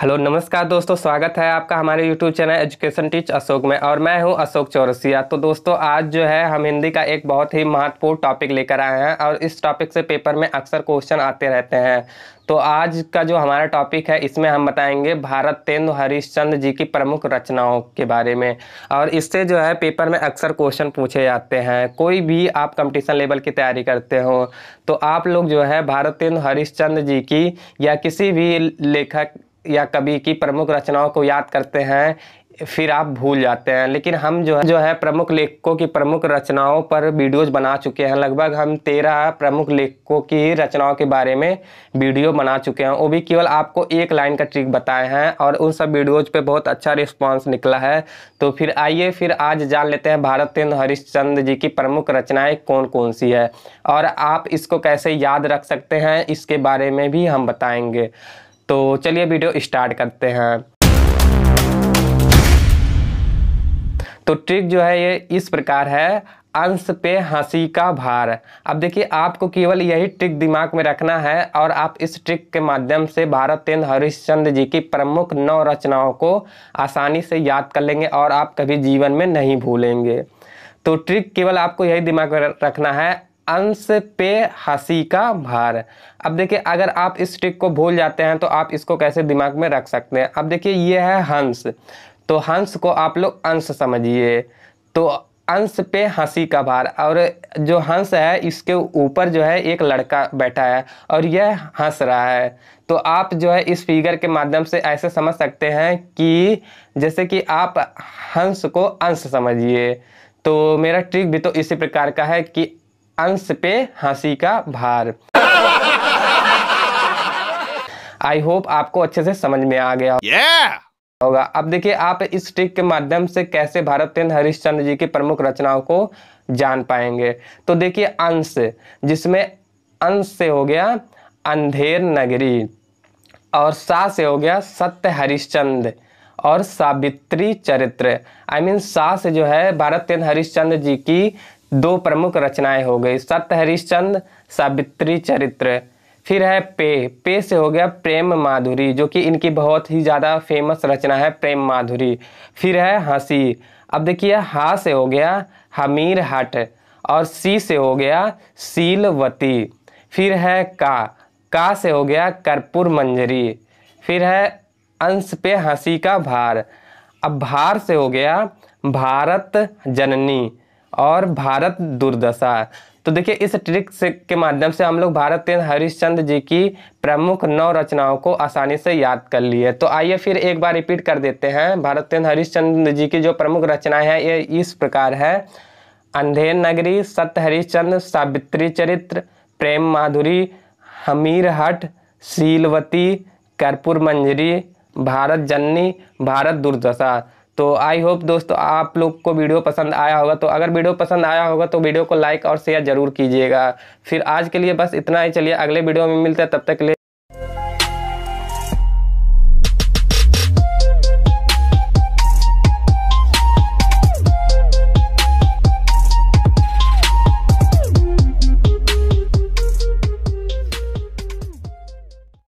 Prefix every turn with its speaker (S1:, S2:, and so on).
S1: Hello नमस्कार दोस्तों स्वागत है आपका हमारे YouTube channel education teach Ashok में और मैं हूं अशोक चौरसिया तो दोस्तों आज जो है हम हिंदी का एक बहुत ही महत्वपूर्ण टॉपिक लेकर आए हैं और इस टॉपिक से पेपर में अक्सर क्वेश्चन आते रहते हैं तो आज का जो हमारा टॉपिक है इसमें हम बताएंगे भारत तेंदु हरिश्चंद्र जी की प्रमुख रचनाओं के बारे में और इससे जो है पेपर में अक्सर क्वेश्चन पूछे जाते हैं कोई भी आप कंपटीशन लेवल की तैयारी करते हो तो आप लोग जो है भारत तेंदु हरिश्चंद्र जी की या किसी भी लेखक या कवि की प्रमुख रचनाओं को याद करते हैं फिर आप भूल जाते हैं लेकिन हम जो है जो है प्रमुख लेखकों की प्रमुख रचनाओं पर वीडियोज बना चुके हैं लगभग हम तेरह प्रमुख लेखकों की रचनाओं के बारे में वीडियो बना चुके हैं वो भी केवल आपको एक लाइन का ट्रिक बताए हैं और उन सब वीडियोज पे बहुत अच्छा रिस्पांस निकला है तो फिर आइए फिर आज जान लेते हैं भारतेंद्र हरिश्चंद्र जी की प्रमुख रचनाएँ कौन कौन सी है और आप इसको कैसे याद रख सकते हैं इसके बारे में भी हम बताएँगे तो चलिए वीडियो स्टार्ट करते हैं तो ट्रिक जो है ये इस प्रकार है अंश पे हंसी का भार अब देखिए आपको केवल यही ट्रिक दिमाग में रखना है और आप इस ट्रिक के माध्यम से भारतेंद्र हरिश्चंद्र जी की प्रमुख नौ रचनाओं को आसानी से याद कर लेंगे और आप कभी जीवन में नहीं भूलेंगे तो ट्रिक केवल आपको यही दिमाग में रखना है अंश पे हंसी का भार अब देखिए अगर आप इस ट्रिक को भूल जाते हैं तो आप इसको कैसे दिमाग में रख सकते हैं अब देखिए ये है हंस तो हंस को आप लोग अंश समझिए तो अंश पे हंसी का भार और जो हंस है इसके ऊपर जो है एक लड़का बैठा है और यह हंस रहा है तो आप जो है इस फिगर के माध्यम से ऐसे समझ सकते हैं कि जैसे कि आप हंस को अंश समझिए तो मेरा ट्रिक भी तो इसी प्रकार का है कि अंश पे हंसी का भार आई होप आपको अच्छे से समझ में आ गया yeah! होगा अब देखिए आप इस ट्रिक के माध्यम से कैसे भारतचंद्र हरिश्चंद्र जी की प्रमुख रचनाओं को जान पाएंगे तो देखिए अंश जिसमें अंश से हो गया अंधेर नगरी और सा से हो गया सत्य हरिश्चंद और सावित्री चरित्र आई I मीन mean, सा से जो है भारत चंद्र हरिश्चंद्र जी की दो प्रमुख रचनाएं हो गई सत्य हरिश्चंद सावित्री चरित्र फिर है पे पे से हो गया प्रेम माधुरी जो कि इनकी बहुत ही ज़्यादा फेमस रचना है प्रेम माधुरी फिर है हंसी अब देखिए हा से हो गया हमीर हट और सी से हो गया सीलवती फिर है का का से हो गया कर्पूर मंजरी फिर है अंश पे हंसी का भार अब भार से हो गया भारत जननी और भारत दुर्दशा तो देखिए इस ट्रिक से के माध्यम से हम लोग भारत तेन हरिश्चंद्र जी की प्रमुख नौ रचनाओं को आसानी से याद कर लिए तो आइए फिर एक बार रिपीट कर देते हैं भारत तेन हरिश्चंद्र जी की जो प्रमुख रचनाएं हैं ये इस प्रकार है अंधेर नगरी सत्य हरिश्चंद्र सावित्री चरित्र प्रेम माधुरी हमीर हट शीलवती कर्पूर मंजरी भारत जननी भारत दुर्दशा तो आई होप दोस्तों आप लोग को वीडियो पसंद आया होगा तो अगर वीडियो पसंद आया होगा तो वीडियो को लाइक और शेयर जरूर कीजिएगा फिर आज के लिए बस इतना ही चलिए अगले वीडियो में मिलते हैं तब तक के लिए